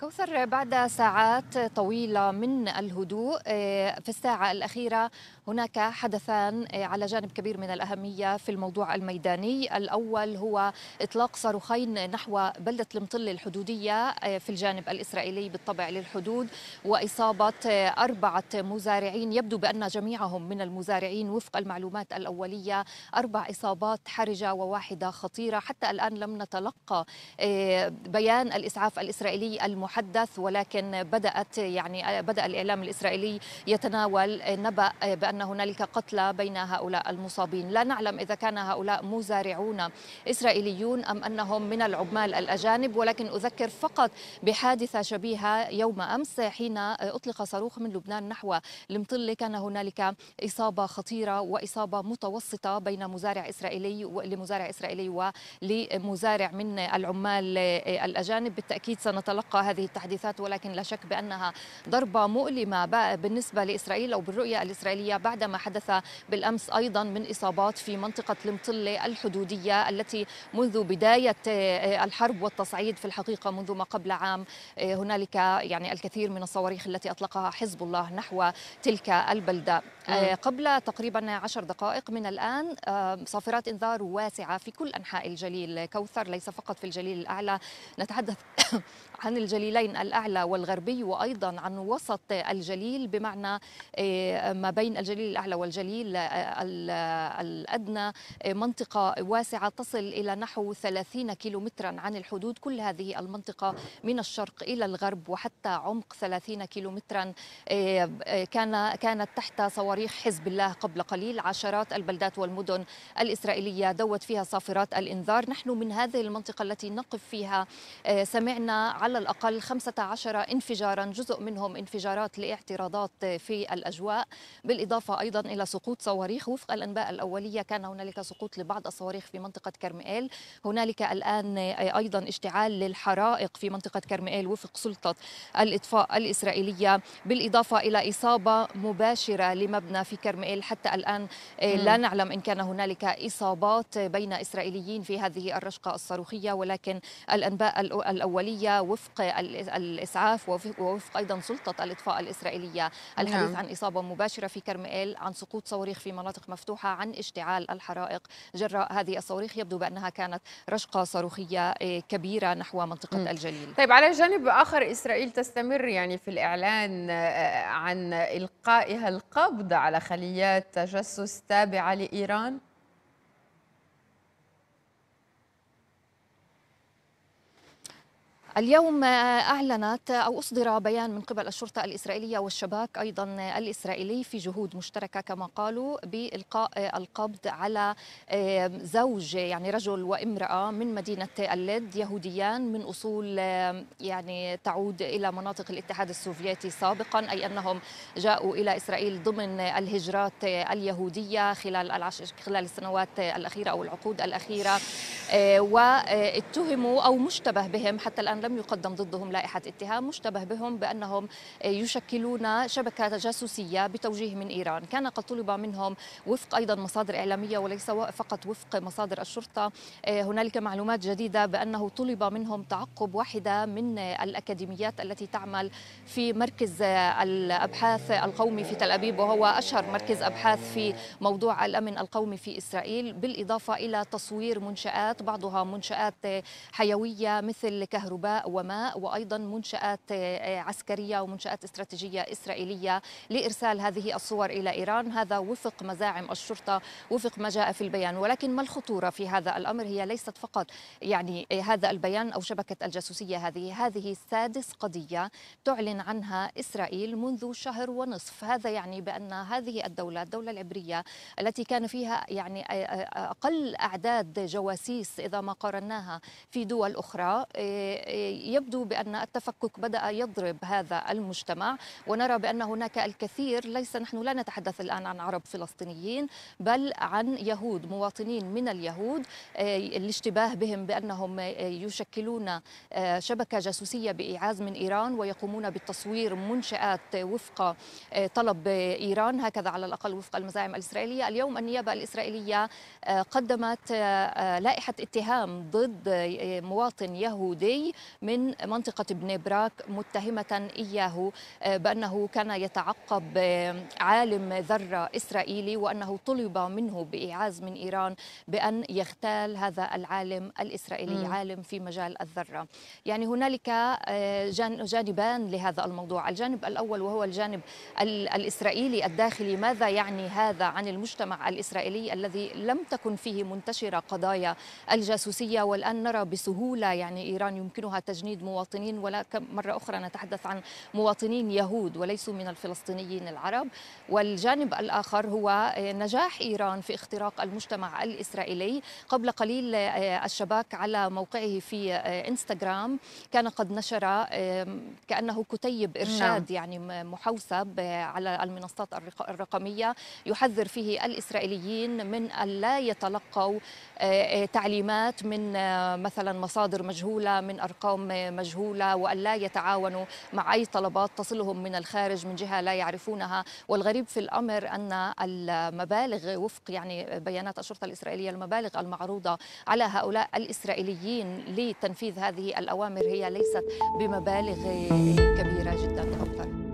كوثر بعد ساعات طويلة من الهدوء آه، في الساعة الأخيرة هناك حدثان آه، على جانب كبير من الأهمية في الموضوع الميداني الأول هو إطلاق صاروخين نحو بلدة المطلة الحدودية آه، في الجانب الإسرائيلي بالطبع للحدود وإصابة آه، أربعة مزارعين يبدو بأن جميعهم من المزارعين وفق المعلومات الأولية أربع إصابات حرجة وواحدة خطيرة حتى الآن لم نتلقى بيان الإسعاف الإسرائيلي المحدث ولكن بدأت يعني بدأ الإعلام الإسرائيلي يتناول نبأ بأن أن هنالك قتلى بين هؤلاء المصابين لا نعلم إذا كان هؤلاء مزارعون إسرائيليون أم أنهم من العمال الأجانب ولكن أذكر فقط بحادثة شبيهة يوم أمس حين أطلق صاروخ من لبنان نحو المطلة كان هنالك إصابة خطيرة وإصابة متوسطة بين مزارع إسرائيلي لمزارع إسرائيلي ولمزارع من العمال الأجانب بالتأكيد سنتلقى هذه التحديثات ولكن لا شك بأنها ضربة مؤلمة بالنسبة لإسرائيل أو بالرؤية الإسرائيلية بعد ما حدث بالأمس أيضا من إصابات في منطقة المطلة الحدودية التي منذ بداية آه، الحرب والتصعيد في الحقيقة منذ ما قبل عام آه، هنالك يعني الكثير من الصواريخ التي أطلقها حزب الله نحو تلك البلدة آه، قبل تقريبا عشر دقائق من الآن صافرات إنذار واسعة في كل أنحاء الجليل كوثر ليس فقط في الجليل الأعلى نتحدث عن الجليلين الأعلى والغربي وأيضا عن وسط الجليل بمعنى آه، ما بين الجليل الأعلى والجليل آه، الأدنى آه، منطقة واسعة تصل إلى نحو 30 كيلومترا عن الحدود كل هذه المنطقة من الشرق إلى الغرب وحتى عمق 30 كيلومترا كان كانت تحت صواريخ حزب الله قبل قليل عشرات البلدات والمدن الإسرائيلية دوت فيها صافرات الإنذار نحن من هذه المنطقة التي نقف فيها سمعنا على على الأقل 15 انفجارا جزء منهم انفجارات لاعتراضات في الأجواء بالإضافة أيضا إلى سقوط صواريخ وفق الأنباء الأولية كان هنالك سقوط لبعض الصواريخ في منطقة كرمال هنالك الآن أيضا اشتعال للحرائق في منطقة كرمال وفق سلطة الإطفاء الإسرائيلية بالإضافة إلى إصابة مباشرة لمبنى في كرمال حتى الآن لا نعلم إن كان هنالك إصابات بين إسرائيليين في هذه الرشقة الصاروخية ولكن الأنباء الأولية وفق وفق الإسعاف ووفق أيضا سلطة الإطفاء الإسرائيلية الحديث نعم. عن إصابة مباشرة في كرميل عن سقوط صواريخ في مناطق مفتوحة عن اشتعال الحرائق جراء هذه الصواريخ يبدو بأنها كانت رشقة صاروخية إيه، كبيرة نحو منطقة م. الجليل طيب على جانب آخر إسرائيل تستمر يعني في الإعلان آه، عن إلقائها القبض على خليات تجسس تابعة لإيران اليوم أعلنت أو أصدر بيان من قبل الشرطة الإسرائيلية والشباك أيضا الإسرائيلي في جهود مشتركة كما قالوا بإلقاء القبض على زوج يعني رجل وامرأة من مدينة اللد يهوديان من أصول يعني تعود إلى مناطق الاتحاد السوفيتي سابقا أي أنهم جاءوا إلى إسرائيل ضمن الهجرات اليهودية خلال العشر خلال السنوات الأخيرة أو العقود الأخيرة آه، واتهموا آه، أو مشتبه بهم حتى الآن لم يقدم ضدهم لائحة اتهام مشتبه بهم بأنهم يشكلون شبكة تجاسسية بتوجيه من إيران كان قد طلب منهم وفق أيضا مصادر إعلامية وليس فقط وفق مصادر الشرطة آه، هنالك معلومات جديدة بأنه طلب منهم تعقب واحدة من الأكاديميات التي تعمل في مركز الأبحاث القومي في تل أبيب وهو أشهر مركز أبحاث في موضوع الأمن القومي في إسرائيل بالإضافة إلى تصوير منشآت بعضها منشآت حيوية مثل كهرباء وماء وأيضا منشآت آه، عسكرية ومنشآت استراتيجية إسرائيلية لإرسال هذه الصور إلى إيران هذا وفق مزاعم الشرطة وفق ما جاء في البيان ولكن ما الخطورة في هذا الأمر هي ليست فقط يعني آه، هذا البيان أو شبكة الجاسوسية هذه هذه سادس قضية تعلن عنها إسرائيل منذ شهر ونصف هذا يعني بأن هذه الدولة الدولة العبرية التي كان فيها يعني آه، أقل أعداد جواسيس إذا ما قارناها في دول أخرى يبدو بأن التفكك بدأ يضرب هذا المجتمع ونرى بأن هناك الكثير ليس نحن لا نتحدث الآن عن عرب فلسطينيين بل عن يهود مواطنين من اليهود آه، الاشتباه بهم بأنهم يشكلون آه، شبكة جاسوسية بإيعاز من إيران ويقومون بتصوير منشآت وفق آه، طلب إيران هكذا على الأقل وفق المزاعم الإسرائيلية اليوم النيابة الإسرائيلية قدمت لائحة اتهام ضد مواطن يهودي من منطقة بنبراك متهمة إياه آه، بأنه كان يتعقب آه، عالم ذرة إسرائيلي وأنه طلب منه بإعاز من إيران بأن يغتال هذا العالم الإسرائيلي م. عالم في مجال الذرة يعني هنالك آه، جانبان لهذا الموضوع الجانب الأول وهو الجانب الإسرائيلي الداخلي ماذا يعني هذا عن المجتمع الإسرائيلي الذي لم تكن فيه منتشرة قضايا الجاسوسية والآن نرى بسهولة يعني إيران يمكنها تجنيد مواطنين ولا مرة أخرى نتحدث عن مواطنين يهود وليسوا من الفلسطينيين العرب والجانب الآخر هو آه، نجاح إيران في اختراق المجتمع الإسرائيلي قبل قليل آه، الشباك على موقعه في آه، إنستغرام كان قد نشر كأنه كتيب إرشاد نعم. يعني محوسب على المنصات الرقمية يحذر فيه الإسرائيليين من ألا يتلقوا تعليمات من مثلا مصادر مجهولة من أرقام أرقام مجهولة وأن لا يتعاونوا مع أي طلبات تصلهم من الخارج من جهة لا يعرفونها والغريب في الأمر أن المبالغ وفق يعني بيانات الشرطة الإسرائيلية المبالغ المعروضة على هؤلاء الإسرائيليين لتنفيذ هذه الأوامر هي ليست بمبالغ كبيرة جدا أكثر